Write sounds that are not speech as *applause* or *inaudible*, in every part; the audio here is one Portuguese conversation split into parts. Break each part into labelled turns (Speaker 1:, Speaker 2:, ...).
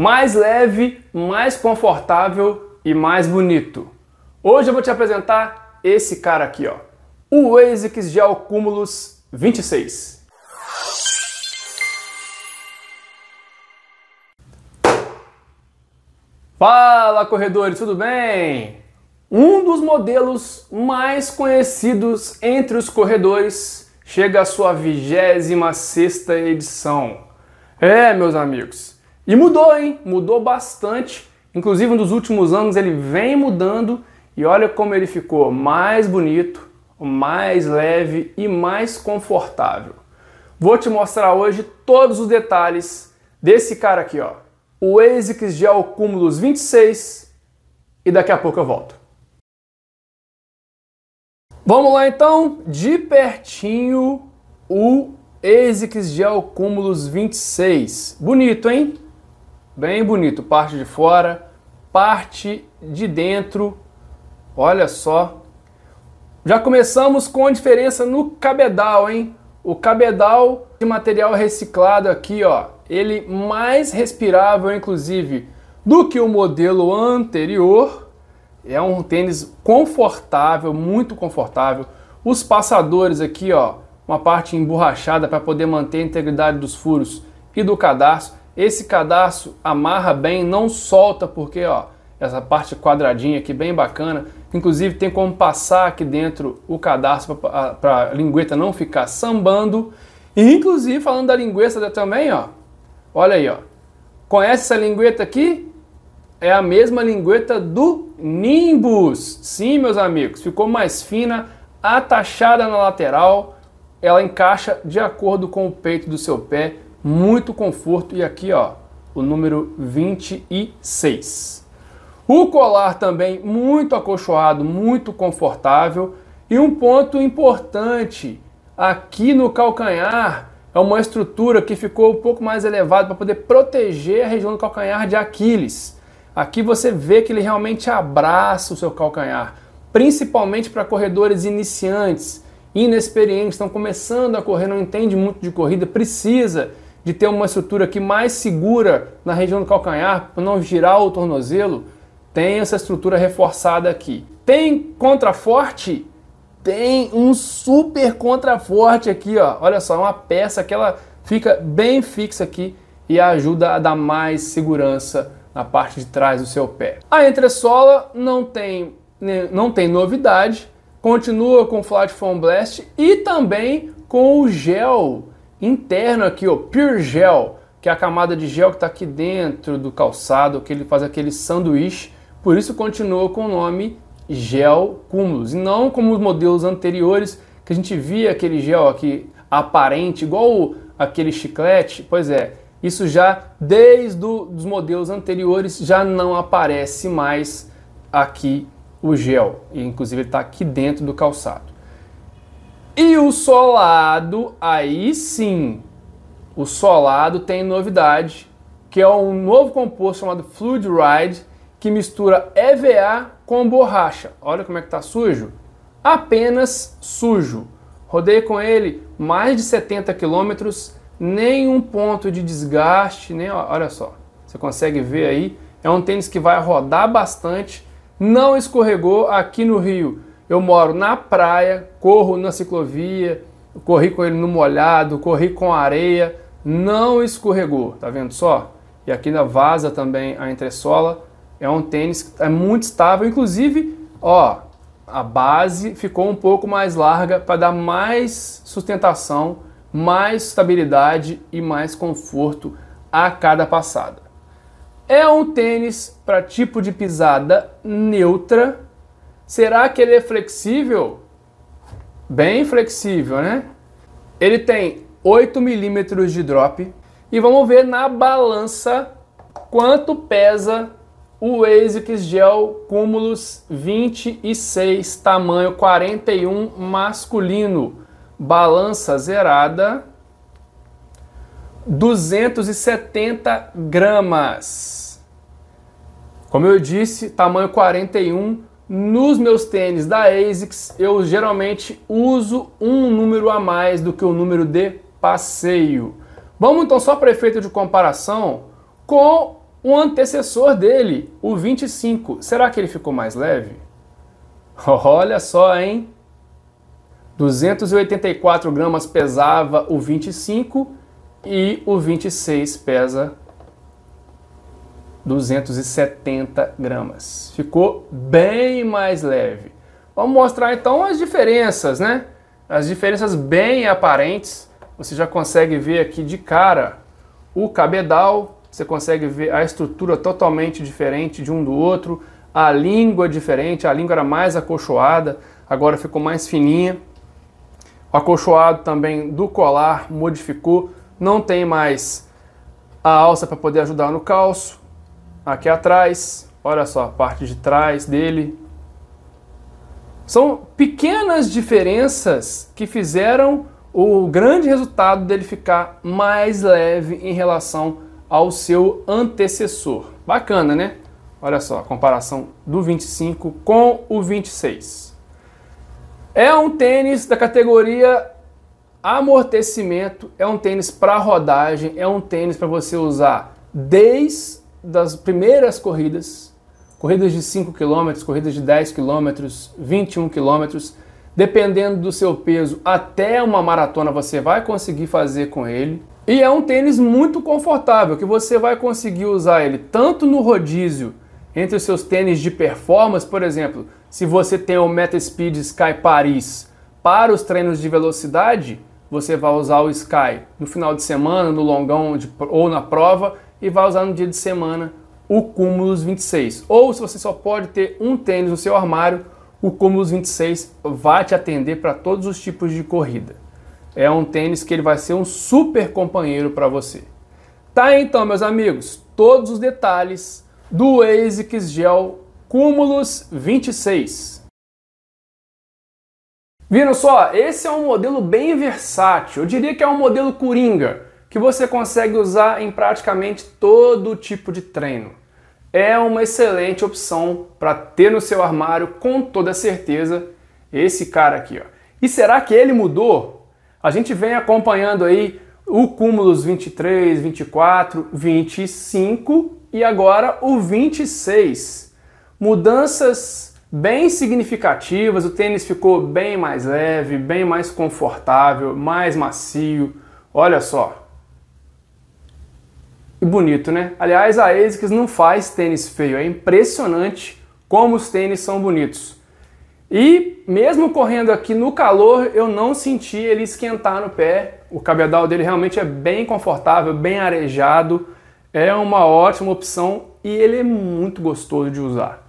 Speaker 1: mais leve, mais confortável e mais bonito. Hoje eu vou te apresentar esse cara aqui, ó, o ASICS Gel Cumulus 26. Fala corredores, tudo bem? Um dos modelos mais conhecidos entre os corredores chega à sua 26ª edição. É, meus amigos, e mudou, hein? Mudou bastante. Inclusive, nos últimos anos ele vem mudando e olha como ele ficou mais bonito, mais leve e mais confortável. Vou te mostrar hoje todos os detalhes desse cara aqui, ó. O ASICS Gel Cúmulos 26 e daqui a pouco eu volto. Vamos lá então, de pertinho o ASICS Gel Cúmulos 26. Bonito, hein? bem bonito, parte de fora, parte de dentro. Olha só. Já começamos com a diferença no cabedal, hein? O cabedal de material reciclado aqui, ó, ele mais respirável, inclusive, do que o modelo anterior. É um tênis confortável, muito confortável. Os passadores aqui, ó, uma parte emborrachada para poder manter a integridade dos furos e do cadarço. Esse cadarço amarra bem, não solta, porque ó, essa parte quadradinha aqui bem bacana. Inclusive tem como passar aqui dentro o cadarço para a lingueta não ficar sambando. E inclusive falando da linguiça também, ó. Olha aí, ó. Conhece essa lingueta aqui? É a mesma lingueta do Nimbus. Sim, meus amigos, ficou mais fina, atachada na lateral. Ela encaixa de acordo com o peito do seu pé muito conforto e aqui, ó, o número 26. O colar também muito acolchoado, muito confortável e um ponto importante aqui no calcanhar é uma estrutura que ficou um pouco mais elevada para poder proteger a região do calcanhar de Aquiles. Aqui você vê que ele realmente abraça o seu calcanhar, principalmente para corredores iniciantes, inexperientes, estão começando a correr, não entende muito de corrida, precisa de ter uma estrutura que mais segura na região do calcanhar, para não girar o tornozelo, tem essa estrutura reforçada aqui. Tem contraforte? Tem um super contraforte aqui, ó. Olha só, é uma peça que ela fica bem fixa aqui e ajuda a dar mais segurança na parte de trás do seu pé. A entressola não tem, não tem novidade, continua com o Flat Foam Blast e também com o gel interno aqui, o Pure Gel, que é a camada de gel que está aqui dentro do calçado, que ele faz aquele sanduíche, por isso continua com o nome gel cúmulos, e não como os modelos anteriores que a gente via aquele gel aqui aparente, igual aquele chiclete, pois é, isso já desde os modelos anteriores já não aparece mais aqui o gel, e inclusive está aqui dentro do calçado. E o solado, aí sim, o solado tem novidade, que é um novo composto chamado Fluid Ride, que mistura EVA com borracha. Olha como é que tá sujo. Apenas sujo. Rodei com ele mais de 70 quilômetros, nenhum ponto de desgaste, nem olha só. Você consegue ver aí, é um tênis que vai rodar bastante, não escorregou aqui no Rio eu moro na praia, corro na ciclovia, corri com ele no molhado, corri com areia, não escorregou, tá vendo só? E aqui na vaza também a entressola, é um tênis que é muito estável, inclusive, ó, a base ficou um pouco mais larga para dar mais sustentação, mais estabilidade e mais conforto a cada passada. É um tênis para tipo de pisada neutra, Será que ele é flexível? Bem flexível, né? Ele tem 8 milímetros de drop. E vamos ver na balança quanto pesa o ASICS Gel Cumulus 26, tamanho 41, masculino. Balança zerada, 270 gramas. Como eu disse, tamanho 41, nos meus tênis da ASICS, eu geralmente uso um número a mais do que o número de passeio. Vamos então só para efeito de comparação com o antecessor dele, o 25. Será que ele ficou mais leve? *laughs* Olha só, hein? 284 gramas pesava o 25 e o 26 pesa 270 gramas. Ficou bem mais leve. Vamos mostrar então as diferenças, né? As diferenças bem aparentes. Você já consegue ver aqui de cara o cabedal, você consegue ver a estrutura totalmente diferente de um do outro, a língua é diferente, a língua era mais acolchoada, agora ficou mais fininha. O acolchoado também do colar modificou, não tem mais a alça para poder ajudar no calço, aqui atrás, olha só a parte de trás dele. São pequenas diferenças que fizeram o grande resultado dele ficar mais leve em relação ao seu antecessor. Bacana, né? Olha só a comparação do 25 com o 26. É um tênis da categoria amortecimento, é um tênis para rodagem, é um tênis para você usar desde das primeiras corridas, corridas de 5 km, corridas de 10 km, 21 km, dependendo do seu peso, até uma maratona você vai conseguir fazer com ele. E é um tênis muito confortável, que você vai conseguir usar ele tanto no rodízio, entre os seus tênis de performance, por exemplo, se você tem o MetaSpeed Sky Paris para os treinos de velocidade, você vai usar o Sky no final de semana, no longão de, ou na prova, e vai usar no dia de semana o Cúmulos 26. Ou se você só pode ter um tênis no seu armário, o Cúmulos 26 vai te atender para todos os tipos de corrida. É um tênis que ele vai ser um super companheiro para você. Tá então, meus amigos, todos os detalhes do ASICS Gel Cúmulos 26. Viram só? Esse é um modelo bem versátil. Eu diria que é um modelo coringa que você consegue usar em praticamente todo tipo de treino. É uma excelente opção para ter no seu armário com toda certeza esse cara aqui, ó. E será que ele mudou? A gente vem acompanhando aí o Cúmulos 23, 24, 25 e agora o 26. Mudanças bem significativas, o tênis ficou bem mais leve, bem mais confortável, mais macio. Olha só, e bonito, né? Aliás, a ASICS não faz tênis feio, é impressionante como os tênis são bonitos. E mesmo correndo aqui no calor, eu não senti ele esquentar no pé. O cabedal dele realmente é bem confortável, bem arejado, é uma ótima opção e ele é muito gostoso de usar.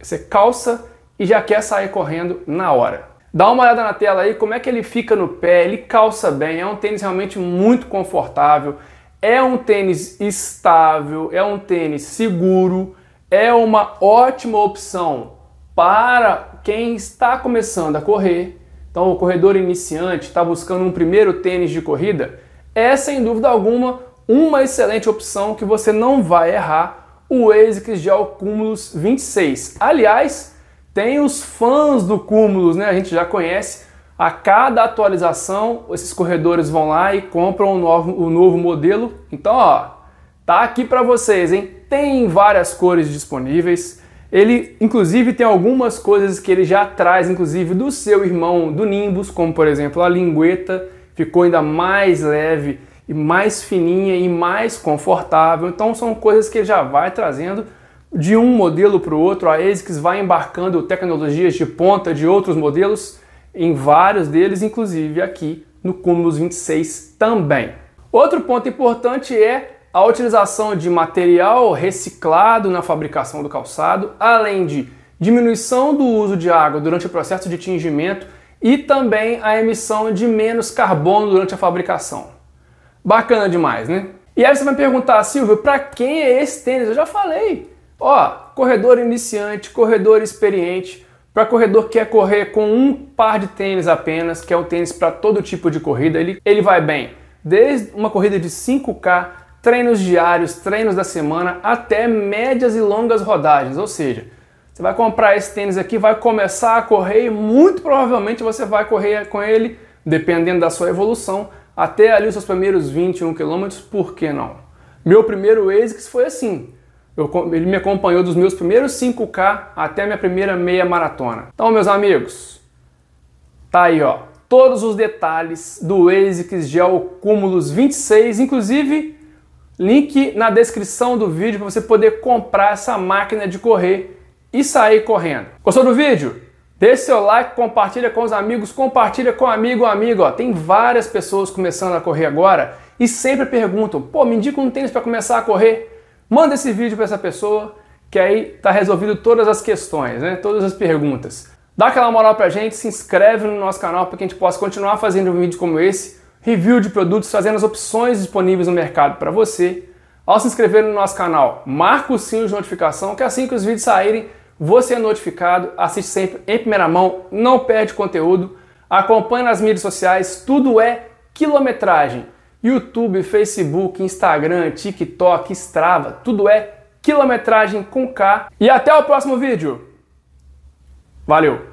Speaker 1: Você calça e já quer sair correndo na hora. Dá uma olhada na tela aí como é que ele fica no pé, ele calça bem, é um tênis realmente muito confortável. É um tênis estável, é um tênis seguro, é uma ótima opção para quem está começando a correr. Então, o corredor iniciante está buscando um primeiro tênis de corrida. É sem dúvida alguma uma excelente opção que você não vai errar. O ASICS Gel Cúmulos 26. Aliás, tem os fãs do Cúmulos, né? A gente já conhece a cada atualização, esses corredores vão lá e compram o novo, o novo modelo. Então, ó, tá aqui para vocês, hein? Tem várias cores disponíveis. Ele, inclusive, tem algumas coisas que ele já traz, inclusive, do seu irmão do Nimbus, como por exemplo a lingueta, ficou ainda mais leve e mais fininha e mais confortável. Então são coisas que ele já vai trazendo de um modelo para o outro. A ASICS vai embarcando tecnologias de ponta de outros modelos em vários deles, inclusive aqui no Cúmulos 26 também. Outro ponto importante é a utilização de material reciclado na fabricação do calçado, além de diminuição do uso de água durante o processo de tingimento e também a emissão de menos carbono durante a fabricação. Bacana demais, né? E aí você vai me perguntar, Silvio, para quem é esse tênis? Eu já falei. Ó, corredor iniciante, corredor experiente, para corredor que quer correr com um par de tênis apenas, que é um tênis para todo tipo de corrida, ele, ele vai bem. Desde uma corrida de 5K, treinos diários, treinos da semana, até médias e longas rodagens. Ou seja, você vai comprar esse tênis aqui, vai começar a correr e muito provavelmente você vai correr com ele, dependendo da sua evolução, até ali os seus primeiros 21 km, por que não? Meu primeiro ASICS foi assim. Eu, ele me acompanhou dos meus primeiros 5K até a minha primeira meia maratona. Então, meus amigos, tá aí, ó. Todos os detalhes do ASICS Gel Cúmulos 26, inclusive link na descrição do vídeo para você poder comprar essa máquina de correr e sair correndo. Gostou do vídeo? Deixe seu like, compartilha com os amigos, compartilha com amigo, amigo. Ó, tem várias pessoas começando a correr agora e sempre perguntam: pô, me indica um tênis para começar a correr. Manda esse vídeo para essa pessoa que aí tá resolvido todas as questões, né? Todas as perguntas. Dá aquela moral pra gente, se inscreve no nosso canal para que a gente possa continuar fazendo um vídeo como esse, review de produtos, fazendo as opções disponíveis no mercado para você. Ao se inscrever no nosso canal, marca o sininho de notificação, que assim que os vídeos saírem, você é notificado, assiste sempre em primeira mão, não perde conteúdo, acompanha nas mídias sociais, tudo é quilometragem. YouTube, Facebook, Instagram, TikTok, Strava, tudo é quilometragem com K. E até o próximo vídeo. Valeu!